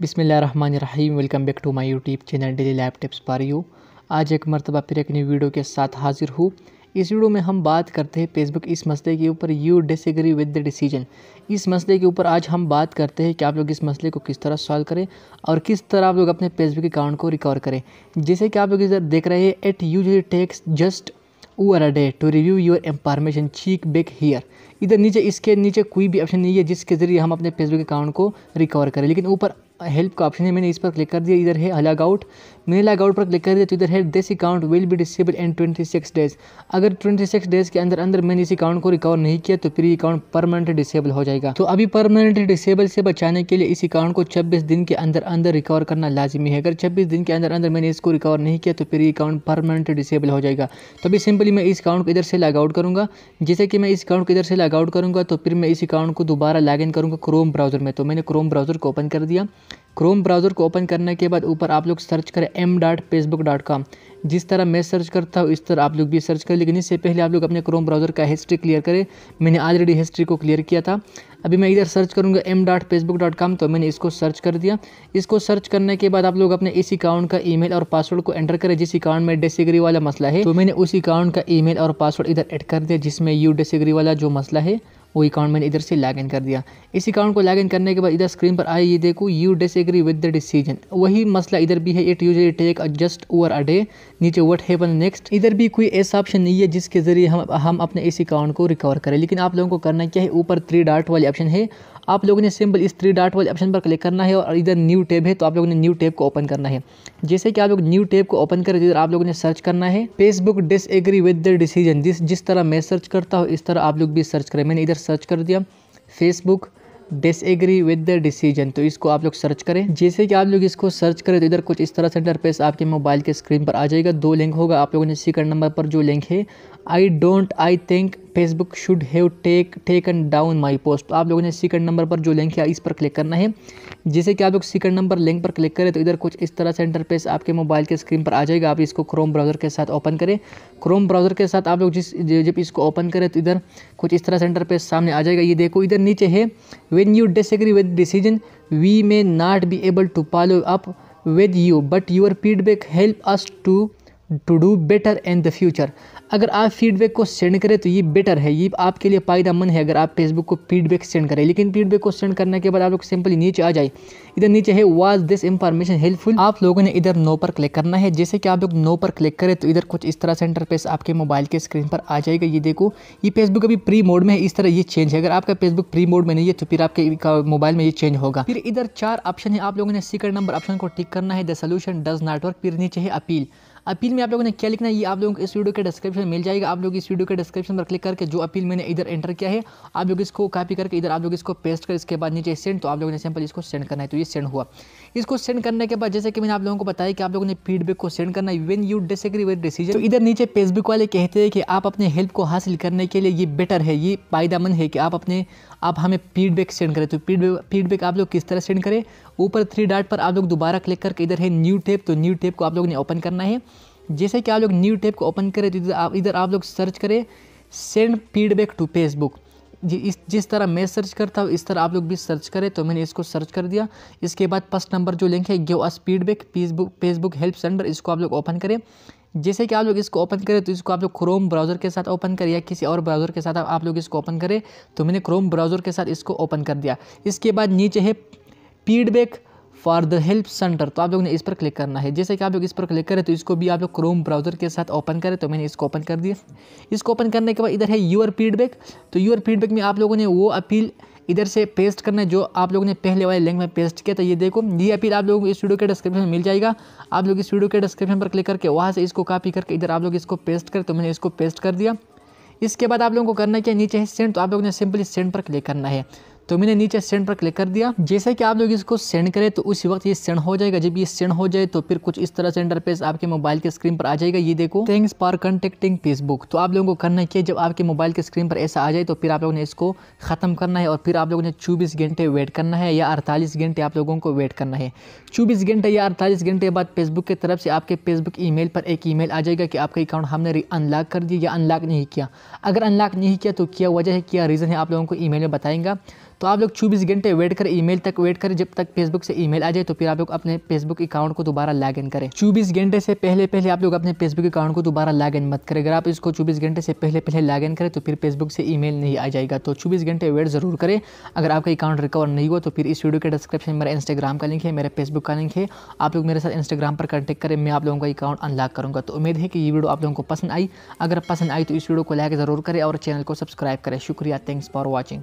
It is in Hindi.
बिसमीम welcome back to my YouTube channel daily lab tips पर यू आज एक मरतबा फिर एक न्यू वीडियो के साथ हाजिर हूँ इस वीडियो में हम बात करते हैं फेसबुक इस मसले के ऊपर you disagree with the decision इस मसले के ऊपर आज हम बात करते हैं कि आप लोग इस मसले को किस तरह सॉल्व करें और किस तरह आप लोग अपने फेसबुक अकाउंट को रिकवर करें जैसे कि आप लोग इधर देख रहे हैं it you takes just over a day to review your information check back here इधर नीचे इसके नीचे कोई भी ऑप्शन नहीं है जिसके ज़रिए हम अपने फेसबुक अकाउंट को रिकवर करें लेकिन ऊपर हेल्प का ऑप्शन है मैंने इस पर क्लिक कर दिया इधर है अलग आउट मेल अकाउंट पर क्लिक कर दिया तो इधर है this account will be disable in 26 days अगर 26 डेज के अंदर अंदर मैंने इस अकाउंट को रिकवर नहीं किया तो फिर ये अकाउंट परमानेंट डिसेबल हो जाएगा तो अभी परमानेंट डिसेबल से बचाने के लिए इस अकाउंट को छब्बीस दिन के अंदर अंदर रिकवर करना लाजमी है अगर छब्बीस दिन के अंदर अंदर मैंने इसको रिकवर नहीं किया तो फिर ये अकाउंट परमानेंट डिसेबल हो जाएगा तो अभी सिंपली मैं इस अकाउंट को इधर से लॉग आउट करूँगा जैसे कि मैं इस अकाउंट को इधर से लॉग आउट करूँगा तो फिर मैं इस अकाउंट को दोबारा लॉग इन करूँगा क्रोम ब्राउज़र में तो मैंने क्रोम ब्राउज़र को ओपन कर दिया क्रोम ब्राउज़र को ओपन करने के बाद ऊपर आप लोग सर्च करें M dot Facebook dot com जिस तरह मैं सर्च करता हूँ इस तरह आप लोग भी सर्च करें लेकिन इससे पहले आप लोग अपने क्रोम ब्राउज़र का हिस्ट्री क्लियर करें मैंने ऑलरेडी हिस्ट्री को क्लियर किया था अभी मैं इधर सर्च करूँगा M dot Facebook dot com तो मैंने इसको सर्च कर दिया इसको सर्च करने के बाद आप लोग अपने इस अकाउंट का मेल और पासवर्ड को एंटर करें जिस अकाउंट में डिसग्री वाला मसला है तो मैंने उस अकाउंट का मेल और पासवर्ड इधर एड कर दिया जिसमें यू डिसग्री वाला जो मसला है वो अकाउंट मैंने इधर से लॉग इन कर दिया इस अकाउंट को लॉग इन करने के बाद इधर स्क्रीन पर आए ये देखो you disagree with the decision वही मसला इधर भी है it usually take just over a day नीचे वट हैपन नेक्स्ट इधर भी कोई ऐसा ऑप्शन नहीं है जिसके ज़रिए हम हम अपने इस अकाउंट को रिकवर करें लेकिन आप लोगों को करना क्या है ऊपर थ्री डार्ट वाली ऑप्शन है आप लोगों ने सिंपल इस थ्री डॉट वाले ऑप्शन पर क्लिक करना है और इधर न्यू टेब है तो आप लोगों ने न्यू टेब को ओपन करना है जैसे कि आप लोग न्यू टेब को ओपन करें इधर आप लोगों ने सर्च करना है Facebook disagree with the decision जिस जिस तरह मैं सर्च करता हूँ इस तरह आप लोग भी सर्च करें मैंने इधर सर्च कर दिया Facebook disagree with the decision तो इसको आप लोग सर्च करें जैसे कि आप लोग इसको सर्च करें तो इधर कुछ इस तरह से पेज आपके मोबाइल के स्क्रीन पर आ जाएगा दो लिंक होगा आप लोगों ने सीकर नंबर पर जो लिंक है I don't I think Facebook should have take taken down my post आप लोगों ने सेकंड नंबर पर जो लिंक है इस पर क्लिक करना है जैसे कि आप लोग सेकंड नंबर लिंक पर क्लिक करें तो इधर कुछ इस तरह से इंटरफेस आपके मोबाइल के स्क्रीन पर आ जाएगा आप इसको क्रोम ब्राउज़र के साथ ओपन करें क्रोम ब्राउज़र के साथ आप लोग जिस जब इसको ओपन करें तो इधर कुछ इस तरह से इंटरफेस सामने आ जाएगा ये देखो इधर नीचे है when you disagree with decision we may not be able to follow up with you but your feedback help us to to do better in the future अगर आप फीडबैक को सेंड करें तो ये बेटर है ये आपके लिए पायदामंद है अगर आप फेसबुक को फीडबैक सेंड करें लेकिन फीडबैक को सेंड करने के बाद आप लोग सिंपली नीचे आ जाए इधर नीचे है वाज दिस इंफॉर्मेशन हेल्पफुल आप लोगों ने इधर नो पर क्लिक करना है जैसे कि आप लोग नो पर क्लिक करें तो इधर कुछ इस तरह से इंटरफेस आपके मोबाइल के स्क्रीन पर आ जाएगा ये देखो ये फेसबुक अभी प्री मोड में है इस तरह ये चेंज है अगर आपका फेसबुक प्री मोड में नहीं है तो फिर आपके मोबाइल में ये चेंज होगा फिर इधर चार ऑप्शन है आप लोगों ने सीकर नंबर ऑप्शन को टिक करना है the solution does not work फिर नीचे है अपील अपील में आप लोगों ने क्या लिखना है ये आप लोगों को इस वीडियो के डिस्क्रिप्शन में मिल जाएगा आप लोग इस वीडियो के डिस्क्रिप्शन पर क्लिक करके जो अपील मैंने इधर एंटर किया है आप लोग इसको कॉपी करके इधर आप लोग इसको पेस्ट कर इसके बाद नीचे सेंड तो आप लोगों ने सिंपल इसको सेंड करना है तो ये सेंड हुआ इसको सेंड करने के बाद जैसे कि मैंने आप लोगों को बताया कि आप लोगों ने फीडबैक को सेंड करना है when you disagree with decision तो इधर नीचे फेसबुक वाले कहते हैं कि आप अपने हेल्प को हासिल करने के लिए ये बेटर है ये फायदा है कि आप अपने आप हमें फीडबैक सेंड करें तो फीडबैक आप लोग किस तरह सेंड करें ऊपर थ्री डाट पर आप लोग दोबारा क्लिक करके इधर है न्यू टेप तो न्यू टेप को आप लोगों ने ओपन करना है जैसे कि आप लोग न्यू टैब को ओपन करें तो इधर आप इधर आप लोग सर्च करें सेंड फीडबैक टू फेसबुक जी इस जिस तरह मैं सर्च करता हूँ इस तरह आप लोग भी सर्च करें तो मैंने इसको सर्च कर दिया इसके बाद फर्स्ट नंबर जो लिंक है give us feedback Facebook Facebook help centre इसको आप लोग ओपन करें जैसे कि आप लोग इसको ओपन करें तो इसको आप लोग क्रोम ब्राउज़र के साथ ओपन करें या किसी और ब्राउज़र के साथ आप लोग इसको ओपन करें तो मैंने क्रोम ब्राउज़र के साथ इसको ओपन कर दिया इसके बाद नीचे है feedback for the help centre तो आप लोग ने इस पर क्लिक करना है जैसे कि आप लोग इस पर क्लिक करें तो इसको भी आप लोग क्रोम ब्राउज़र के साथ ओपन करें तो मैंने इसको ओपन कर दिया इसको ओपन करने के बाद इधर है यूर फीडबैक तो यूर फीडबैक में आप लोगों ने वो अपील इधर से पेस्ट करना है जो आप लोगों ने पहले वाले लिंक में पेस्ट किया था ये देखो ये अपील आप लोगों को इस वीडियो के डिस्क्रिप्शन में मिल जाएगा आप लोग इस वीडियो के डिस्क्रिप्शन पर क्लिक करके वहाँ से इसको कॉपी करके इधर आप लोग इसको पेस्ट करें तो मैंने इसको पेस्ट कर दिया इसके बाद आप लोगों को करना क्या नीचे है सेंड तो आप लोगों ने सिंपली सेंड पर क्लिक करना है तो मैंने नीचे सेंड पर क्लिक कर दिया जैसे कि आप लोग इसको सेंड करें तो उसी वक्त ये सेंड हो जाएगा जब ये सेंड हो जाए तो फिर कुछ इस तरह से इंटरफेस आपके मोबाइल के स्क्रीन पर आ जाएगा ये देखो थैंक्स फॉर कंटेक्टिंग फेसबुक तो आप लोगों को करना है कि जब आपके मोबाइल के स्क्रीन पर ऐसा आ जाए तो फिर आप लोगों ने इसको ख़त्म करना है और फिर आप लोगों ने चौबीस घंटे वेट करना है या अड़तालीस घंटे आप लोगों को वेट करना है चौबीस घंटे या अड़तालीस घंटे बाद फेसबुक की तरफ से आपके फेसबुक ई पर एक ई आ जाएगा कि आपका अकाउंट हमने अनलॉक कर दिया या अनलॉक नहीं किया अगर अनलॉक नहीं किया तो क्या वजह है क्या रीज़न है आप लोगों को ई में बताएंगा तो आप लोग चौबीस घंटे वेट करें ईमेल तक वेट करें जब तक फेसबुक से ईमेल आ जाए तो फिर आप लोग अपने फेसबुक अकाउंट को दोबारा लॉग इन करें चौबीस घंटे से पहले पहले आप लोग अपने फेसबुक अकाउंट को दोबारा लॉग इन मत करें अगर आप इसको चौबीस घंटे से पहले पहले लॉग इन करें तो फिर फेसबुक से ई नहीं आ जाएगा तो चौबीस घंटे वेट ज़रूर करें अगर आपका अकाउंट रिकवर नहीं हुआ तो फिर इस वीडियो के डिस्क्रिप्शन मेरा इंस्टाग्राम का लिंक है मेरा फेसबुक का लिंक है आप लोग मेरे साथ इंस्टाग्राम पर कॉन्टेक्ट करें मैं आप लोगों का अकाउंट अनलॉक करूँगा तो उम्मीद है कि ये वीडियो आप लोगों को पसंद आई अगर पसंद आई तो इस वीडियो को लाइक ज़रूर करें और चैनल को सब्सक्राइब करें शुक्रिया थैंक्स फॉर वॉचिंग